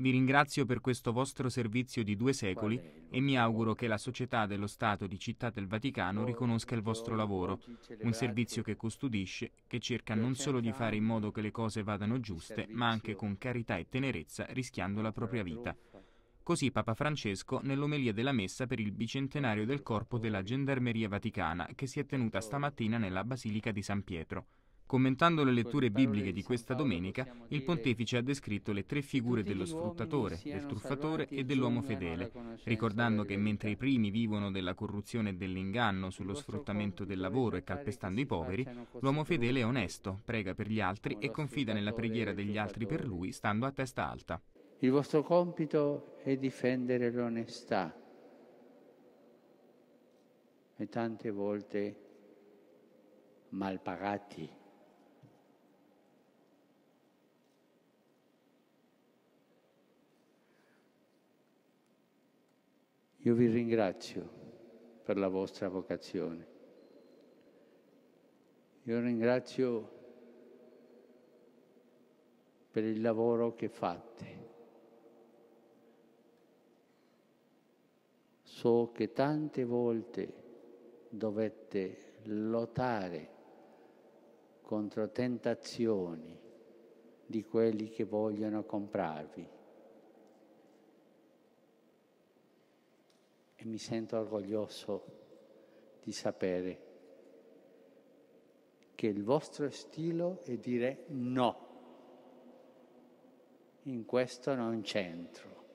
Vi ringrazio per questo vostro servizio di due secoli e mi auguro che la Società dello Stato di Città del Vaticano riconosca il vostro lavoro, un servizio che custodisce, che cerca non solo di fare in modo che le cose vadano giuste, ma anche con carità e tenerezza rischiando la propria vita. Così Papa Francesco nell'omelia della messa per il bicentenario del corpo della Gendarmeria Vaticana che si è tenuta stamattina nella Basilica di San Pietro. Commentando le letture bibliche di questa domenica, il pontefice ha descritto le tre figure dello sfruttatore, del truffatore e dell'uomo fedele, ricordando che mentre i primi vivono della corruzione e dell'inganno sullo sfruttamento del lavoro e calpestando i poveri, l'uomo fedele è onesto, prega per gli altri e confida nella preghiera degli altri per lui, stando a testa alta. Il vostro compito è difendere l'onestà. E tante volte mal pagati. Io vi ringrazio per la vostra vocazione. Io ringrazio per il lavoro che fate. So che tante volte dovete lottare contro tentazioni di quelli che vogliono comprarvi. e mi sento orgoglioso di sapere che il vostro stile è dire no. In questo non c'entro.